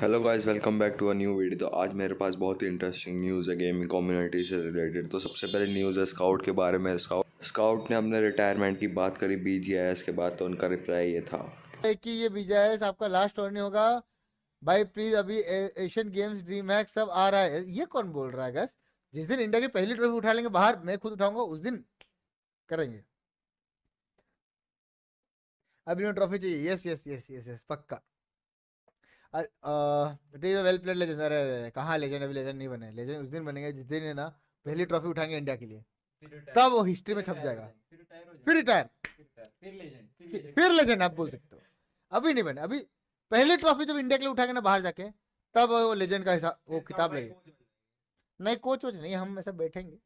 hello guys welcome back to a new video तो आज मेरे पास बहुत ही इंटरेस्टिंग न्यूज़ है गेमिंग कम्युनिटी से रिलेटेड तो सबसे पहले न्यूज़ है स्काउट के बारे में स्काउट स्काउट ने अपने रिटायरमेंट की बात करी बी के बाद तो उनका रिप्लाई ये था कि ये बी आपका लास्ट टोर्नी होगा भाई प्लीज अभी एशियन गेम्स ड्रीम हैक सब आ रहा है ये कौन बोल रहा है गैस जिस दिन इंडिया की पहली ट्रॉफी उठा लेंगे बाहर मैं खुद उठाऊंगा उस दिन करेंगे अभी ट्रॉफी चाहिए yes yes yes yes yes पक्का इट वेल प्लेड लेजेंड अरे कहाँ लेजेंड अभी लेजेंड नहीं बने लेजेंड उस दिन बनेंगे जिस दिन ना पहली ट्रॉफी उठाएंगे इंडिया के लिए तब वो हिस्ट्री में छप जाएगा फिर रिटायर फिर लेजेंड आप बोल सकते हो अभी नहीं बने अभी पहली ट्रॉफी जब इंडिया के लिए उठाएंगे ना बाहर जाके तब वो लेजेंड का हिसाब वो किताब लगेगा नहीं कोच वोच नहीं हम ऐसा बैठेंगे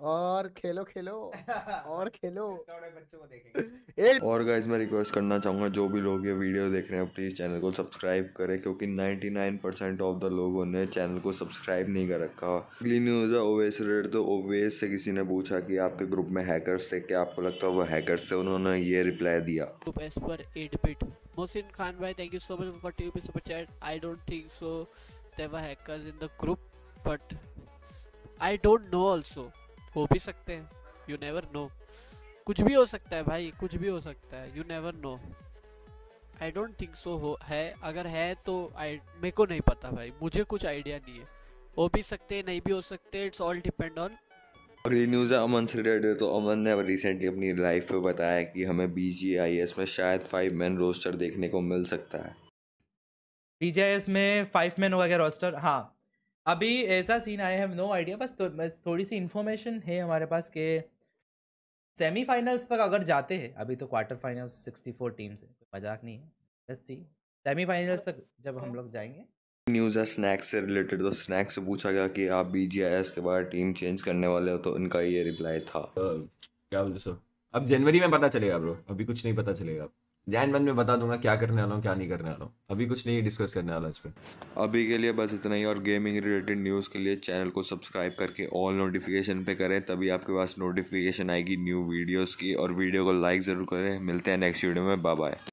और खेलो खेलो और खेलो बच्चों को और गाइज मैं रिक्वेस्ट करना चाहूंगा जो भी लोग ये वीडियो देख रहे हैं प्लीज चैनल को सब्सक्राइब करें क्योंकि 99% ऑफ द लोगों ने चैनल को सब्सक्राइब नहीं कर रखा अगली न्यूज है ओवेस रेड तो ओवेस से किसी ने पूछा कि आपके ग्रुप में हैकर से क्या आपको लगता है वो हैकर से उन्होंने ये रिप्लाई दिया मोहसिन खान भाई thank you so much for TV super chat I don't think so there were hackers in the group but I don't know also हो भी सकते हैं यू नेवर नो कुछ भी हो सकता है भाई कुछ भी हो सकता है you never know I don't think so हो है अगर है तो आई मेरे को नहीं पता भाई मुझे कुछ आइडिया नहीं है हो भी सकते हैं नहीं भी हो सकते इट्स ऑल डिपेंड ऑन अगली न्यूज़ है अमन से रिलेटेड तो अमन ने रिसेंटली अपनी लाइफ में बताया कि हमें बी जी आई एस में शायद फाइव मैन रोस्टर देखने को मिल सकता है बी जी आई एस में फाइव मैन होगा क्या रोस्टर हाँ अभी ऐसा scene I have no idea बस तो, बस थोड़ी सी इन्फॉर्मेशन है हमारे पास के सेमीफाइनल्स तक अगर जाते हैं अभी तो quarter finals sixty four teams है मजाक नहीं है लेट्स सी सेमीफाइनल्स तक जब हम लोग जाएंगे न्यूज़ है स्नैक्स से रिलेटेड तो स्नैक्स से पूछा गया कि आप बी जी आई एस के बाद टीम चेंज करने वाले हो तो इनका ये रिप्लाई था क्या बोलते सर अब जनवरी में पता चलेगा ब्रो अभी कुछ नहीं पता चलेगा जैन मन में बता दूंगा क्या करने वाला हूँ क्या नहीं करने वाला हूँ अभी कुछ नहीं डिस्कस करने वाला इस पर अभी के लिए बस इतना ही और गेमिंग रिलेटेड न्यूज़ के लिए चैनल को सब्सक्राइब करके ऑल नोटिफिकेशन पे करें तभी आपके पास नोटिफिकेशन आएगी न्यू वीडियोस की और वीडियो को लाइक ज़रूर करें मिलते हैं नेक्स्ट वीडियो में बाय बाय